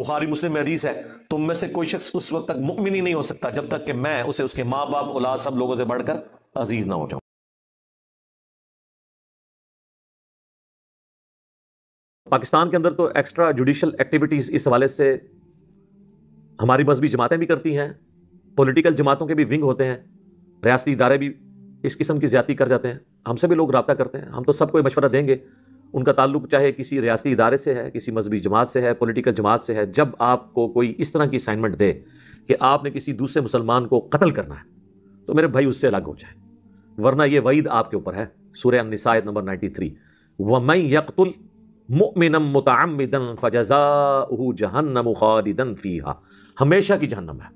बुखारी मुस्लिम में हदीस है तुम तो में से कोई शख्स उस वक्त तक मुकमिन ही नहीं हो सकता जब तक कि मैं उसे उसके माँ बाप औलाद सब लोगों से बढ़कर अजीज ना हो जाऊं पाकिस्तान के अंदर तो एक्स्ट्रा जुडिशल एक्टिविटीज़ इस हवाले से हमारी मजहबी जमातें भी करती हैं पॉलिटिकल जमातों के भी विंग होते हैं रियासती इदारे भी इस किस्म की ज्यादा कर जाते हैं हमसे भी लोग रबता करते हैं हम तो सबको मशवरा देंगे उनका ताल्लुक चाहे किसी रियासी इदारे से है किसी मजहबी जमात से है पोलिटिकल जमात से है जब आपको कोई इस तरह की असाइनमेंट दे कि आपने किसी दूसरे मुसलमान को कत्ल करना है तो मेरे भाई उससे अलग हो जाए वरना यह वईद आपके ऊपर है सूर्य निसायत नंबर नाइन्टी थ्री वमई यकतुल फजा जहन्नम खालिदन हमेशा की जहन्नम है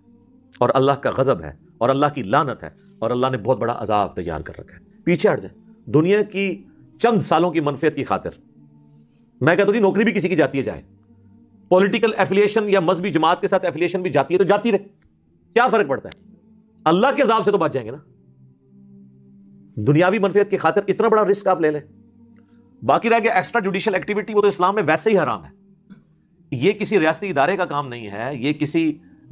और अल्लाह का गज़ब है और अल्लाह की लानत है और अल्लाह ने बहुत बड़ा अजाब तैयार कर रखा है पीछे हट जाए दुनिया की चंद सालों की मनफियत की खातिर मैं कहता हूँ नौकरी भी किसी की जाती है जाए पॉलिटिकल एफिलिएशन या मजहबी जमात के साथ एफिलिएशन भी जाती है तो जाती रहे क्या फर्क पड़ता है अल्लाह के हिसाब से तो बच जाएंगे ना दुनियावी मनफियत की खातिर इतना बड़ा रिस्क आप ले लें बाकी रह गया एक्स्ट्रा जुडिशल एक्टिविटी वो तो इस्लाम में वैसे ही हराम है ये किसी रियाती इदारे का काम नहीं है ये किसी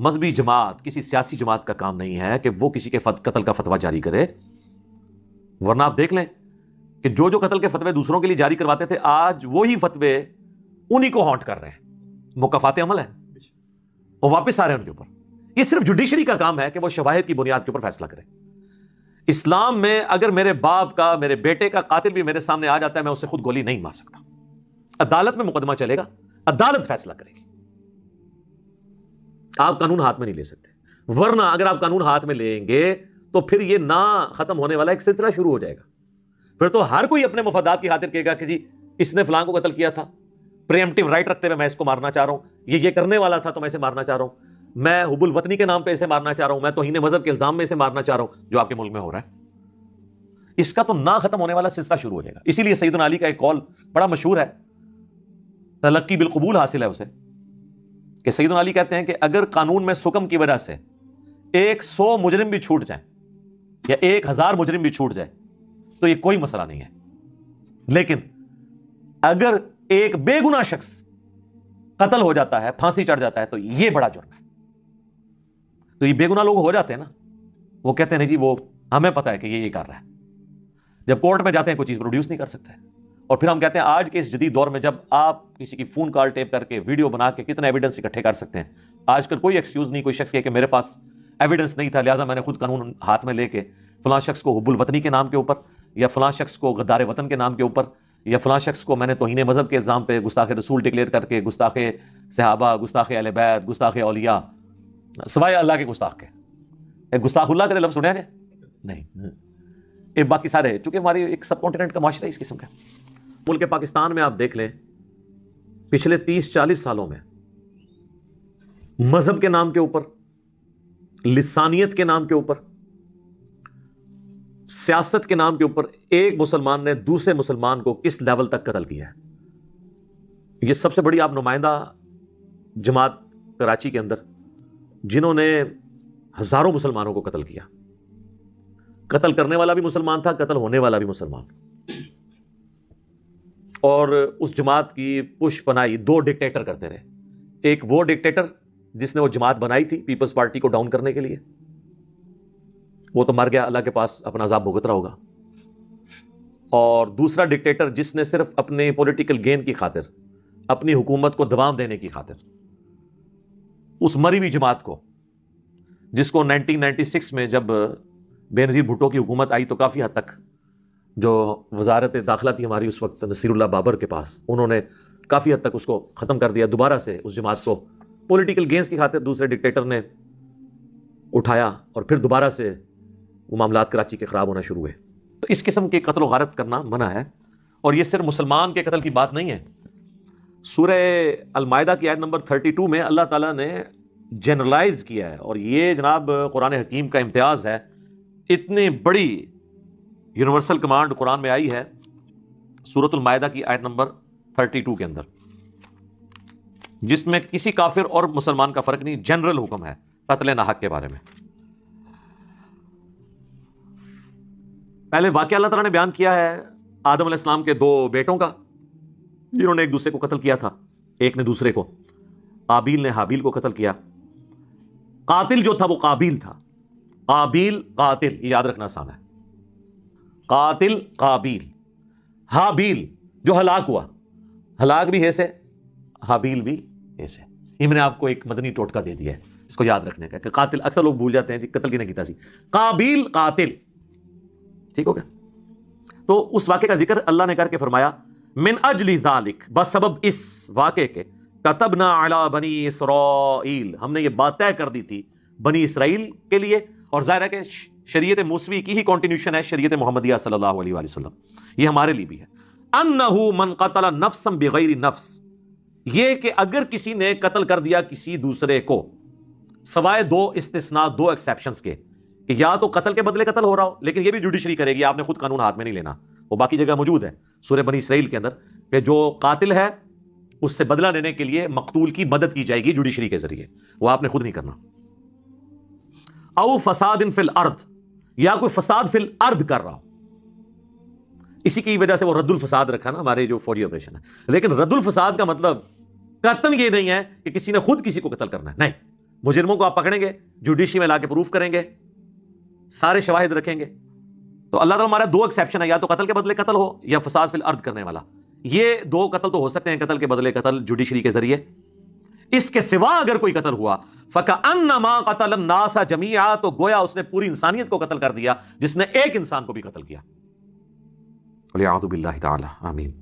मजहबी जमात किसी सियासी जमात का काम नहीं है कि वो किसी के कतल का फतवा जारी करे वरना आप देख लें कि जो जो कत्ल के फतवे दूसरों के लिए जारी करवाते थे आज वो ही फतवे उन्हीं को हॉन्ट कर रहे हैं मुकाफाते अमल है वो वापस आ रहे हैं उनके ऊपर ये सिर्फ जुडिशरी का काम है कि वो शवाहद की बुनियाद के ऊपर फैसला करें इस्लाम में अगर मेरे बाप का मेरे बेटे का कातिल भी मेरे सामने आ जाता है मैं उसे खुद गोली नहीं मार सकता अदालत में मुकदमा चलेगा अदालत फैसला करेगी आप कानून हाथ में नहीं ले सकते वरना अगर आप कानून हाथ में लेंगे तो फिर यह ना खत्म होने वाला एक सिलसिला शुरू हो जाएगा फिर तो हर कोई अपने मुफादात की खातिर कहेगा कि जी इसने फलां को कत्ल किया था प्रियमटिव राइट रखते हुए मैं इसको मारना चाह रहा हूं ये ये करने वाला था तो मैं इसे मारना चाह रहा हूं मैं हुबुल वतनी के नाम पे इसे मारना चाह रहा हूं मैं तोहन मजहब के इल्ज़ाम में इसे मारना चाह रहा हूं जो आपके मुल्क में हो रहा है इसका तो ना खत्म होने वाला सिलसिला शुरू हो जाएगा इसीलिए सईद अली का एक कॉल बड़ा मशहूर है तलक्की बिलकबूल हासिल है उसे कि सईदन अली कहते हैं कि अगर कानून में सुकम की वजह से एक सौ मुजरिम भी छूट जाए या एक हज़ार मुजरिम भी छूट जाए तो ये कोई मसला नहीं है लेकिन अगर एक बेगुना शख्स कत्ल हो जाता है फांसी चढ़ जाता है तो ये बड़ा जुर्म है तो ये बेगुना लोग हो जाते हैं ना वो कहते हैं नहीं जी वो हमें पता है कि ये ये कर रहा है जब कोर्ट में जाते हैं कोई चीज़ प्रोड्यूस नहीं कर सकते और फिर हम कहते हैं आज के इस जदीद दौर में जब आप किसी की फ़ोन कॉल टेप करके वीडियो बना के कितना एविडेंस इकट्ठे कर सकते हैं आजकल कोई एक्सक्यूज़ नहीं कोई शख्स कह के मेरे पास एविडेंस नहीं था लिहाजा मैंने खुद कानून हाथ में लेके फलां शख्स को हुबुल वतनी के नाम के ऊपर या फलां शख्स को गद्दार वतन के नाम के ऊपर या फलां शख्स को मैंने तोहन मज़हब के इल्ज़ाम पर गुस्ताखे रसूल डिक्लेयर करके गुस्ताखे सहाबा अल बैत गुस्ताखे अलिया सवाए अल्लाह के गुस्ताख के गुस्ताखुल्ला का तो लफ्ज़ सुने नहीं ये बाकी सारे चूंकि हमारी एक सब कॉन्टिनेंट का माशरा है इस किस्म का मुल्क पाकिस्तान में आप देख लें पिछले तीस चालीस सालों में मज़हब के नाम के ऊपर लसानियत के नाम के ऊपर सियासत के नाम के ऊपर एक मुसलमान ने दूसरे मुसलमान को किस लेवल तक कतल किया है ये सबसे बड़ी आप नुमाइंदा जमात कराची के अंदर जिन्होंने हज़ारों मुसलमानों को कत्ल किया कतल करने वाला भी मुसलमान था कतल होने वाला भी मुसलमान और उस जमात की पुश पनाई दो डिक्टेटर करते रहे एक वो डिक्टेटर जिसने वो जमात बनाई थी पीपल्स पार्टी को डाउन करने के लिए वो तो मर गया अल्लाह के पास अपना अजाब भुगत रहा होगा और दूसरा डिक्टेटर जिसने सिर्फ अपने पॉलिटिकल गेन की खातिर अपनी हुकूमत को दबाव देने की खातिर उस मरी हुई जमात को जिसको 1996 में जब बेनज़ीर भुटो की हुकूमत आई तो काफ़ी हद तक जो वजारत दाखिला थी हमारी उस वक्त नसीरुल्ला बाबर के पास उन्होंने काफ़ी हद तक उसको ख़त्म कर दिया दोबारा से उस जमात को पॉलिटिकल गेंस की खातिर दूसरे डिक्टेटर ने उठाया और फिर दोबारा से वो मामला कराची के ख़राब होना शुरू हुए तो इस किस्म के कत्ल वारत करना मना है और ये सिर्फ मुसलमान के कत्ल की बात नहीं है सूर्य अलमायदा की आयत नंबर थर्टी टू में अल्लाह ताला ने जनरलाइज़ किया है और ये जनाब कुरान हकीम का इम्तियाज़ है इतनी बड़ी यूनिवर्सल कमांड कुरान में आई है अलमायदा की आयत नंबर थर्टी टू के अंदर जिसमें किसी काफिर और मुसलमान का फ़र्क नहीं जनरल हुक्म है कतल नाहक के बारे में पहले वाक्य अल्लाह तला ने बयान किया है आदम इस्लाम के दो बेटों का जिन्होंने एक दूसरे को कत्ल किया था एक ने दूसरे को काबिल ने हाबिल को कत्ल किया कातिल जो था वो काबिल था काबिल कातिल याद रखना आसान है कातिल काबिल हाबिल जो हलाक हुआ हलाक भी ऐसे हाबील हाबिल भी ऐसे ये मैंने आपको एक मदनी टोटका दे दिया है इसको याद रखने का कातिल अक्सर लोग भूल जाते हैं जी कत्ल की नहीं सी काबिल कातिल ठीक हो गया तो उस वाक्य का जिक्र अल्लाह ने करके फरमाया मिन अजली दालिक बसबब इस वाक्य के कतब ना आला बनी इसराइल हमने ये बात तय कर दी थी बनी इसराइल के लिए और ज़ाहिर है कि शरीयत मूसवी की ही कॉन्टीन्यूशन है शरीयत मोहम्मदिया सल्लल्लाहु अलैहि वसल्लम ये हमारे लिए भी है अन्नहु मन कतल नफ्सम बगैर नफ्स ये कि अगर किसी ने कत्ल कर दिया किसी दूसरे को सवाए दो इस्तना दो एक्सेप्शन के कि या तो कत्ल के बदले कत्ल हो रहा हो लेकिन ये भी जुडिशरी करेगी आपने खुद कानून हाथ में नहीं लेना वो बाकी जगह मौजूद है सूर्य बनी इसराइल के अंदर कि जो कातिल है उससे बदला लेने के लिए मकतूल की मदद की जाएगी जुडिशरी के जरिए वो आपने खुद नहीं करना औ फसाद इन फिल अर्द या कोई फसाद फिल अर्द कर रहा हो इसी की वजह से वो रद्दुल फसाद रखा ना हमारे जो फौजी ऑपरेशन है लेकिन रद्दुल फसाद का मतलब कतन ये नहीं है कि किसी ने खुद किसी को कत्ल करना है नहीं मुजरमों को आप पकड़ेंगे जुडिशरी में लाके प्रूफ करेंगे सारे शवाहिद रखेंगे तो अल्लाह तला हमारा दो एक्सेप्शन है या तो कत्ल के बदले कत्ल हो या फसाद फिल अर्द करने वाला ये दो कत्ल तो हो सकते हैं कत्ल के बदले कत्ल जुडिशरी के जरिए इसके सिवा अगर कोई कत्ल हुआ फ़का कतल नासा जमिया तो गोया उसने पूरी इंसानियत को कत्ल कर दिया जिसने एक इंसान को भी कत्ल किया आमीन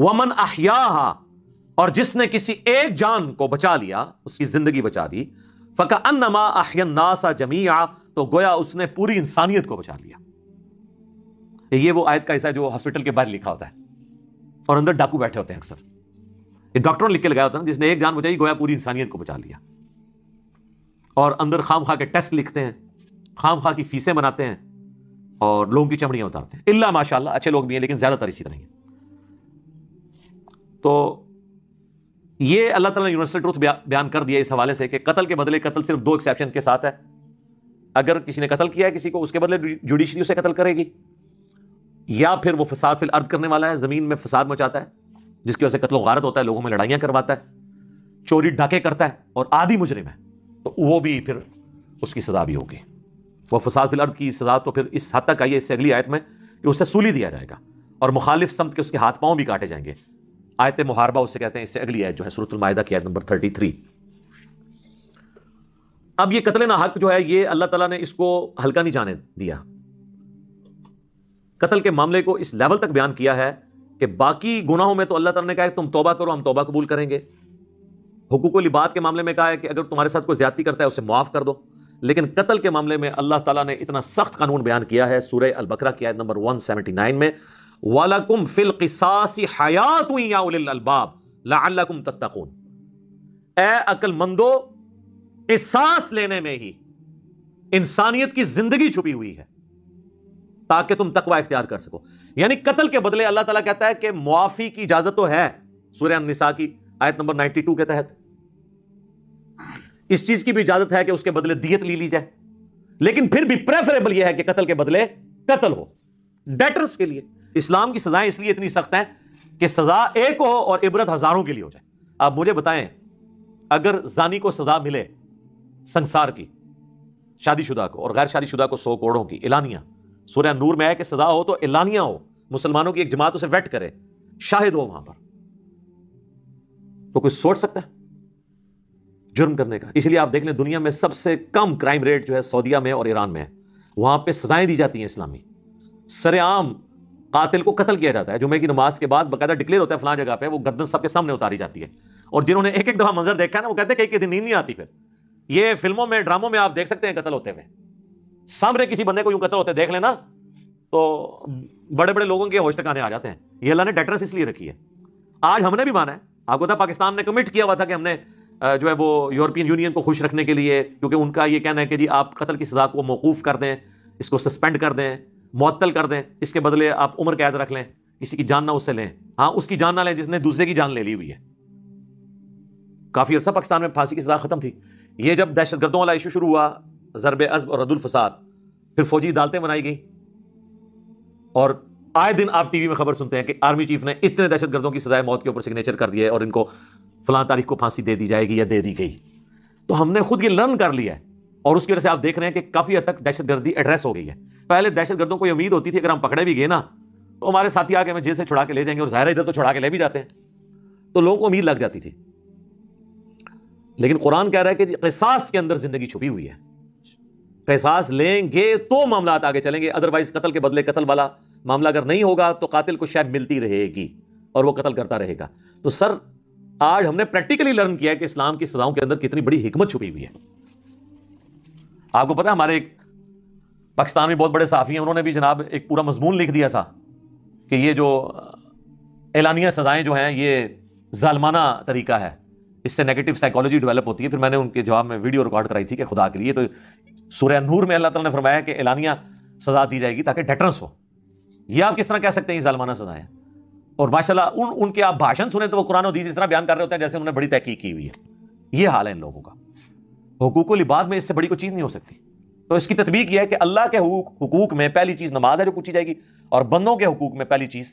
वमन अहिया और जिसने किसी एक जान को बचा लिया उसकी जिंदगी बचा दी फ़का तो गोया उसने पूरी इंसानियत को बचा लिया ये वो आयत का हिस्सा जो हॉस्पिटल के बाहर लिखा होता है और अंदर डाकू बैठे होते हैं अक्सर ये डॉक्टरों ने लिख के लगाया होता है जिसने एक जान बचाई गोया पूरी इंसानियत को बचा लिया और अंदर खाम खा के टेस्ट लिखते हैं खाम खा की फीसें बनाते हैं और लोगों की चमड़ियां उतारते हैं इला माशाला अच्छे लोग भी हैं लेकिन ज़्यादातर इसी तरह तो ये अल्लाह ताला यूनिवर्सल ट्रूथ बयान कर दिया इस हवाले से कि कत्ल के बदले कतल सिर्फ दो एक्सेप्शन के साथ है अगर किसी ने कतल किया है किसी को उसके बदले जुडिशरी उसे कतल करेगी या फिर वो फसाद फिल अर्द करने वाला है ज़मीन में फसाद मचाता है जिसकी वजह से कत्ल गारत होता है लोगों में लड़ाइयाँ करवाता है चोरी डाके करता है और आदि मुजरे में तो वो भी फिर उसकी सज़ा भी होगी वह फसाद फिल अर्द की सज़ा तो फिर इस हद तक आई है इससे अगली आयत में कि उसे सूली दिया जाएगा और मुखालिफ समत के उसके हाथ पाँव भी काटे जाएंगे आयत मुहारबा उसे कहते हैं इससे अगली आयत जो है सूरतमायदा की आयत नंबर थर्टी थ्री अब ये कतल ना हक जो है ये अल्लाह ताला ने इसको हल्का नहीं जाने दिया कत्ल के मामले को इस लेवल तक बयान किया है कि बाकी गुनाहों में तो अल्लाह ताला ने कहा है तुम तोबा करो हम तोबा कबूल करेंगे हुकूक लिबात के मामले में कहा है कि अगर तुम्हारे साथ कोई ज्यादा करता है उसे मुआफ़ कर दो लेकिन कत्ल के मामले में अल्लाह तला ने इतना सख्त कानून बयान किया है सूर्य अलबकर की आयत नंबर 179 में वालकुम फिल किसासी हयात याबाब लाकुम तत्तकून ए अकलमंदो किसास लेने में ही इंसानियत की जिंदगी छुपी हुई है ताकि तुम तकवा इख्तियार कर सको यानी कत्ल के बदले अल्लाह ताला कहता है कि मुआफी की इजाजत तो है सूर्य निसा की आयत नंबर 92 के तहत इस चीज की भी इजाजत है कि उसके बदले दियत ली ली जाए लेकिन फिर भी प्रेफरेबल यह है कि कत्ल के बदले कत्ल हो डेटर्स के लिए इस्लाम की सजाएं इसलिए इतनी सख्त है कि सजा एक हो और इबरत हजारों के लिए हो जाए आप मुझे बताएं अगर जानी को सजा मिले संसार की शादीशुदा को और गैर शादीशुदा को सौ कोड़ों की एलानिया सूर्य नूर में है कि सजा हो तो एलानिया हो मुसलमानों की एक जमात उसे वेट करे शाहिद हो वहां पर तो कुछ सोच सकता है जुर्म करने का इसलिए आप देख लें दुनिया में सबसे कम क्राइम रेट जो है सऊदिया में और ईरान में है वहां पर सजाएं दी जाती हैं इस्लामी सरेआम कातिल को कत्ल किया जाता है जुमे की नमाज के बाद बाकायदा डिक्लेयर होता है फलां जगह पे वो गर्दन सबके सामने उतारी जाती है और जिन्होंने एक एक दफा मंजर देखा ना वो कहते हैं कई कई दिन नींद नहीं आती फिर ये फिल्मों में ड्रामों में आप देख सकते हैं कत्ल होते हुए सामने किसी बंदे को यूं कत्ल होते देख लेना तो बड़े बड़े लोगों के होश टकाने आ जाते हैं ये अल्लाह ने डेटरस इसलिए रखी है आज हमने भी माना है आपको था पाकिस्तान ने कमिट किया हुआ था कि हमने जो है वो यूरोपियन यूनियन को खुश रखने के लिए क्योंकि उनका ये कहना है कि जी आप कत्ल की सजा को मौकूफ़ कर दें इसको सस्पेंड कर दें मअतल कर दें इसके बदले आप उम्र कैद रख लें किसी की जान ना उससे लें हाँ उसकी जान ना लें जिसने दूसरे की जान ले ली हुई है काफ़ी अर्सा पाकिस्तान में फांसी की सजा ख़त्म थी ये जब दहशत गर्दों वाला इशू शुरू हुआ ज़रब अजब और रदुल फसाद फिर फौजी अदालतें बनाई गई और आए दिन आप टीवी में खबर सुनते हैं कि आर्मी चीफ ने इतने दहशत गर्दों की सजाए मौत के ऊपर सिग्नेचर कर है और इनको फलां तारीख को फांसी दे दी जाएगी या दे दी गई तो हमने खुद ये लर्न कर लिया है और उसकी वजह से आप देख रहे हैं कि काफ़ी हद तक दहशतगर्दी एड्रेस हो गई है पहले दहशत गर्दों को उम्मीद होती थी अगर हम पकड़े भी गए ना तो हमारे साथी आके हमें जेल से छुड़ा के ले जाएंगे और ज़ाहिर इधर तो छुड़ा के ले भी जाते हैं तो लोगों को उम्मीद लग जाती थी लेकिन कुरान कह रहा है कि किसास के अंदर जिंदगी छुपी हुई है किसास लेंगे तो मामला आगे चलेंगे अदरवाइज कत्ल के बदले कत्ल वाला मामला अगर नहीं होगा तो कातिल को शायद मिलती रहेगी और वो कत्ल करता रहेगा तो सर आज हमने प्रैक्टिकली लर्न किया है कि इस्लाम की सजाओं के अंदर कितनी बड़ी हिकमत छुपी हुई है आपको पता है हमारे एक पाकिस्तान में बहुत बड़े साफ़ी हैं उन्होंने भी जनाब एक पूरा मजमून लिख दिया था कि ये जो एलानिया सजाएं जो हैं ये जालमाना तरीका है इससे नेगेटिव साइकोलॉजी डेवलप होती है फिर मैंने उनके जवाब में वीडियो रिकॉर्ड कराई थी कि खुदा के लिए तो सूर्य नूर में अल्लाह ताला ने फरमाया कि एलानिया सजा दी जाएगी ताकि डेटरेंस हो यह आप किस तरह कह सकते हैं ये जालमाना सजाएं और माशाला उन उनके आप भाषण सुने तो वो कुरान हदीस इस तरह बयान कर रहे होते हैं जैसे उन्होंने बड़ी तहकीक की हुई है ये हाल है इन लोगों का हकूक लिबाद में इससे बड़ी कोई चीज़ नहीं हो सकती तो इसकी तदबीक यह है कि अल्लाह के हकूक में पहली चीज़ नमाज है जो पूछी जाएगी और बंदों के हकूक में पहली चीज़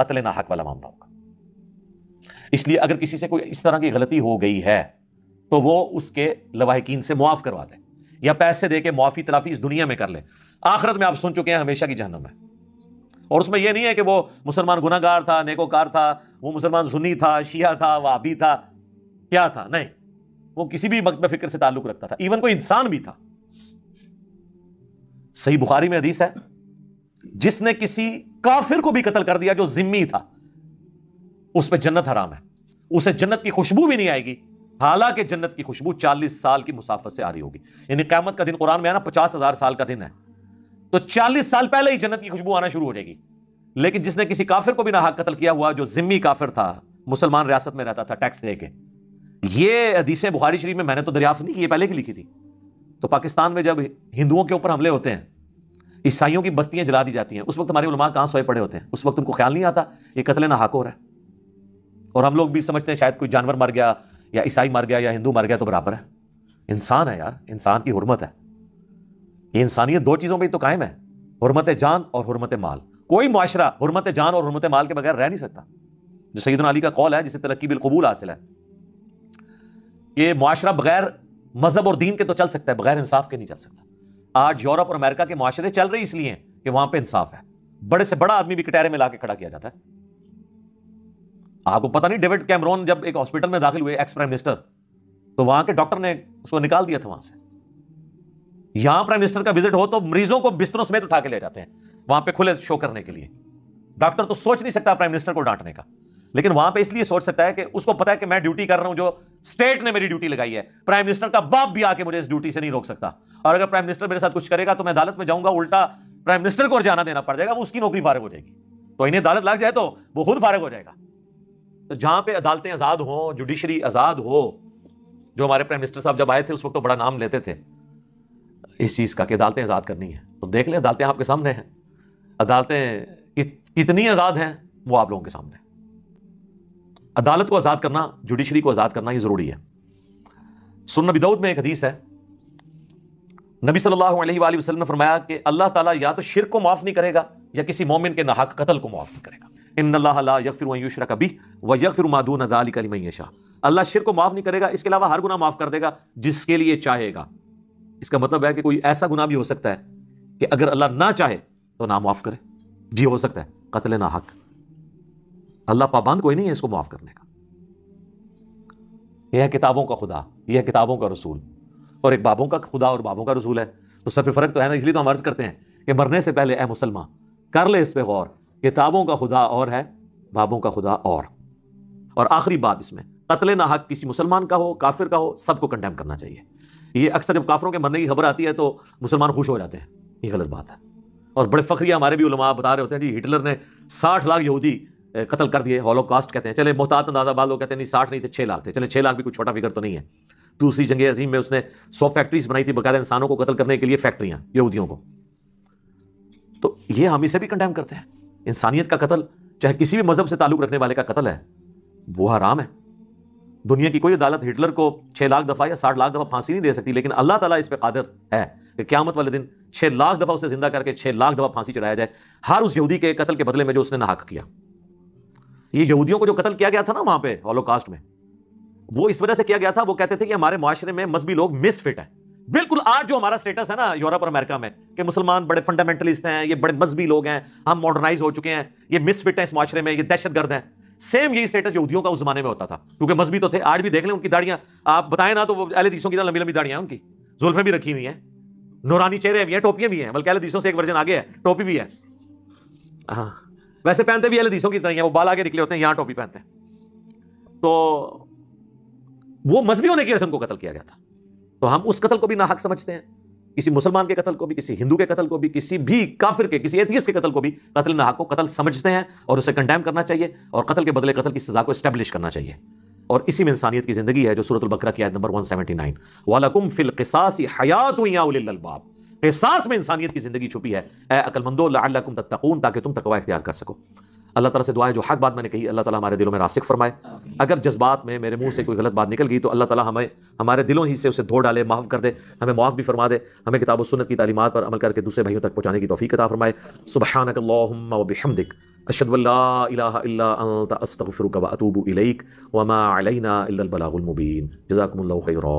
कतल ना हक वाला मामला होगा इसलिए अगर किसी से कोई इस तरह की गलती हो गई है तो वो उसके लवाहकिन से मुआफ़ करवा दें या पैसे दे के मुआफ़ी तलाफी इस दुनिया में कर ले आखिरत में आप सुन चुके हैं हमेशा की जहनम में और उसमें यह नहीं है कि वो मुसलमान गुनागार था नेकोकार था वो मुसलमान सुनी था शिया था वाबी था क्या था नहीं वो किसी भी मकब फिक्र से ताल्लुक़ रखता था इवन कोई इंसान भी था सही बुखारी में हदीस है जिसने किसी काफिर को भी कत्ल कर दिया जो जिम्मी था उस पर जन्नत हराम है उसे जन्नत की खुशबू भी नहीं आएगी हालांकि जन्नत की खुशबू 40 साल की मुसाफत से आ रही होगी यानी क्यामत का दिन कुरान में आना पचास हजार साल का दिन है तो 40 साल पहले ही जन्नत की खुशबू आना शुरू हो जाएगी लेकिन जिसने किसी काफिर को भी नाहक कत्ल किया हुआ जो जिम्मी काफिर था मुसलमान रियासत में रहता था टैक्स दे के ये हदीसें बुखारी शरीफ में मैंने तो दरियाफ्त नहीं की पहले की लिखी थी तो पाकिस्तान में जब हिंदुओं के ऊपर हमले होते हैं ईसाइयों की बस्तियां जला दी जाती हैं उस वक्त हमारे उलमा कहाँ सोए पड़े होते हैं उस वक्त उनको ख्याल नहीं आता ये कतले ना हाक हो रहा है और हम लोग भी समझते हैं शायद कोई जानवर मर गया या ईसाई मर गया या हिंदू मर गया तो बराबर है इंसान है यार इंसान की हुरमत है ये इंसानियत दो चीज़ों पर तो कायम है हरमत जान और हरमत माल कोई माशरा हरमत जान और हरमत माल के बगैर रह नहीं सकता जो सईदन अली का कौल है जिसे तरक्की बिलकबूल हासिल है कि माशरा बगैर मजहब और दीन के तो चल सकता है बगैर इंसाफ के नहीं चल सकता आज यूरोप और अमेरिका के माशरे चल रहे इसलिए कि वहां पर इंसाफ है बड़े से बड़ा आदमी भी कटहरे में ला के खड़ा किया जाता है आपको पता नहीं डेविड कैमरॉन जब एक हॉस्पिटल में दाखिल हुए एक्स प्राइम मिनिस्टर तो वहां के डॉक्टर ने उसको निकाल दिया था वहां से यहां प्राइम मिनिस्टर का विजिट हो तो मरीजों को बिस्तरों समेत उठा के ले जाते हैं वहां पे खुले शो करने के लिए डॉक्टर तो सोच नहीं सकता प्राइम मिनिस्टर को डांटने का लेकिन वहां पे इसलिए सोच सकता है कि उसको पता है कि मैं ड्यूटी कर रहा हूं जो स्टेट ने मेरी ड्यूटी लगाई है प्राइम मिनिस्टर का बाप भी आके मुझे इस ड्यूटी से नहीं रोक सकता और अगर प्राइम मिनिस्टर मेरे साथ कुछ करेगा तो मैं अदालत में जाऊंगा उल्टा प्राइम मिनिस्टर को जाना देना पड़ जाएगा वो उसकी नौकरी फारग हो जाएगी तो इन्हें अदालत लग जाए तो वो खुद फारग हो जाएगा तो जहां पर अदालतें आज़ाद हों जुडिशरी आज़ाद हो जो हमारे प्राइम मिनिस्टर साहब जब आए थे उस वक्त तो बड़ा नाम लेते थे इस चीज़ का कि अदालतें आज़ाद करनी है तो देख लें अदालतें आपके सामने हैं अदालतें कितनी आज़ाद हैं वो आप लोगों के सामने अदालत को आज़ाद करना जुडिशरी को आज़ाद करना ये ज़रूरी है सुन नबी दाऊद में एक हदीस है नबी सल्लल्लाहु अलैहि वसल्लम ने फरमाया कि अल्लाह ताला या तो शिर को माफ़ नहीं करेगा या किसी मोमिन के नाहक कत्ल को माफ़ नहीं करेगा इन यकफिर कभी व यकफिर मादून अदालमैशा अल्लाह शिर को माफ़ नहीं करेगा इसके अलावा हर गुना माफ़ कर देगा जिसके लिए चाहेगा इसका मतलब है कि कोई ऐसा गुना भी हो सकता है कि अगर अल्लाह ना चाहे तो ना माफ़ करे जी हो सकता है कत्ल ना हक़ अल्लाह पाबंद कोई नहीं है इसको माफ़ करने का यह है किताबों का खुदा यह है किताबों का रसूल और एक बाबों का खुदा और बाबों का रसूल है तो सब फ़र्क तो है ना इसलिए तो हम अर्ज़ करते हैं कि मरने से पहले ए मुसलमान कर ले इस पर गौर किताबों का खुदा और है बाबों का खुदा और और आखिरी बात इसमें कत्ल हक किसी मुसलमान का हो काफिर का हो सबको कंडेम करना चाहिए ये अक्सर जब काफरों के मरने की खबर आती है तो मुसलमान खुश हो जाते हैं ये गलत बात है और बड़े फ़ख्रिया हमारे भी उलमा बता रहे होते हैं जी हिटलर ने साठ लाख यहूदी कत्ल कर दिए हॉलो कास्ट कहते हैं चले मोहतात अंदाजा बाद लोग कहते हैं नहीं साठ नहीं थे छः लाख थे चले छः लाख भी कुछ छोटा फिगर तो नहीं है दूसरी जंग अजीम में उसने सौ फैक्ट्रीज बनाई थी बकायदा इंसानों को कत्ल करने के लिए फैक्ट्रियाँ यहूदियों को तो ये हम इसे भी कंडेम करते हैं इंसानियत का कत्ल चाहे किसी भी मजहब से ताल्लुक रखने वाले का कत्ल है वो हराम है दुनिया की कोई अदालत हिटलर को छः लाख दफ़ा या साठ लाख दफ़ा फांसी नहीं दे सकती लेकिन अल्लाह ताला इस पर कादर है कि क्यामत वाले दिन छः लाख दफ़ा उसे जिंदा करके छः लाख दफ़ा फांसी चढ़ाया जाए हर उस यहूदी के कत्ल के बदले में जो उसने नाहक किया ये यहूदियों को जो कत्ल किया गया था ना वहां पे होलोकास्ट में वो इस वजह से किया गया था वो कहते थे कि हमारे माशरे में मजहबी लोग मिसफिट है बिल्कुल आज जो हमारा स्टेटस है ना यूरोप और अमेरिका में कि मुसलमान बड़े फंडामेंटलिस्ट हैं ये बड़े मजहबी लोग हैं हम मॉडर्नाइज हो चुके हैं ये मिसफिट है इस माशरे में ये दहशतगर्द हैं सेम यही स्टेटस यहूदियों का उस जमाने में होता था क्योंकि मजहबी तो थे आज भी देख लें उनकी दाड़ियां आप बताएं ना तो वो अहले दीसों की लंबी लंबी दाड़ियां उनकी जुल्फे भी रखी हुई है नौरानी चेहरे भी हैं टोपियां भी हैं बल्कि अहले दीसों से एक वर्जन आगे है टोपी भी है हाँ वैसे पहनते भी अलदीसों की तरह है वो बाल आगे निकले होते हैं यहाँ टोपी पहनते हैं तो वो मजहबी होने की वजह से उनको कत्ल किया गया था तो हम उस कत्ल को भी नाहक समझते हैं किसी मुसलमान के कत्ल को भी किसी हिंदू के कत्ल को भी किसी भी काफिर के किसी एथियस के कत्ल को भी कत्ल नाहक को कत्ल समझते हैं और उसे कंडेम करना चाहिए और कत्ल के बदले कत्ल की सजा को स्टैब्लिश करना चाहिए और इसी में इंसानियत की जिंदगी है जो सूरत बकरा की आयत नंबर 179 वालकुम फिल क़िसास हयात या अलबाब एहसास में इंसानियत की जिंदगी छुपी है अकलमंदो लकुम तत्तकून ताकि तुम तकवा इख्तियार कर सको अल्लाह तला से दुआ है जो हक बात मैंने कही अल्लाह ताला हमारे दिलों में रासिक फरमाए अगर जज्बात में मेरे मुंह से कोई गलत बात निकल गई तो अल्लाह ताला हमें हमारे दिलों ही से उसे धो डाले माफ़ कर दे हमें माफ़ भी फरमा दे हमें किताब सुनत की तालीमत पर अमल करके दूसरे भाइयों तक पहुँचाने की तोफ़ी कता फरमाए सुबहानकल्लम वबिहमदिक अशदल्लास्तफ़िर वतूब इलैक वमा अलैना इल्लबलागुलमुबीन जजाकम्ल खैरा